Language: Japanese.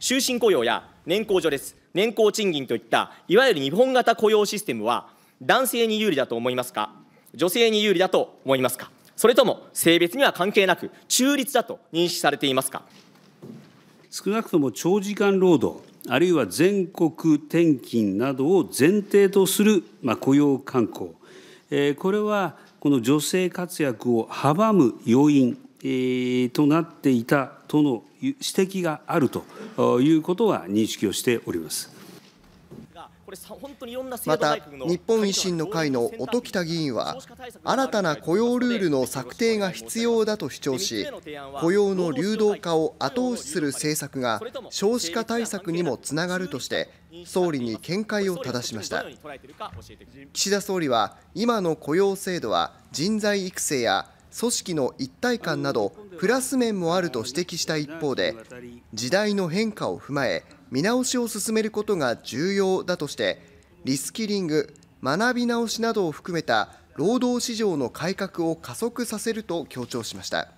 終身雇用や年功序列、年功賃金といった、いわゆる日本型雇用システムは、男性に有利だと思いますか、女性に有利だと思いますか、それとも性別には関係なく、中立だと認識されていますか。少なくとも長時間労働、あるいは全国転勤などを前提とする、まあ、雇用慣行、えー、これはこの女性活躍を阻む要因となっていたとの指摘があるということは認識をしております。また日本維新の会の音喜多議員は新たな雇用ルールの策定が必要だと主張し雇用の流動化を後押しする政策が少子化対策にもつながるとして総理に見解を正しました岸田総理は今の雇用制度は人材育成や組織の一体感などプラス面もあると指摘した一方で時代の変化を踏まえ見直しを進めることが重要だとしてリスキリング学び直しなどを含めた労働市場の改革を加速させると強調しました。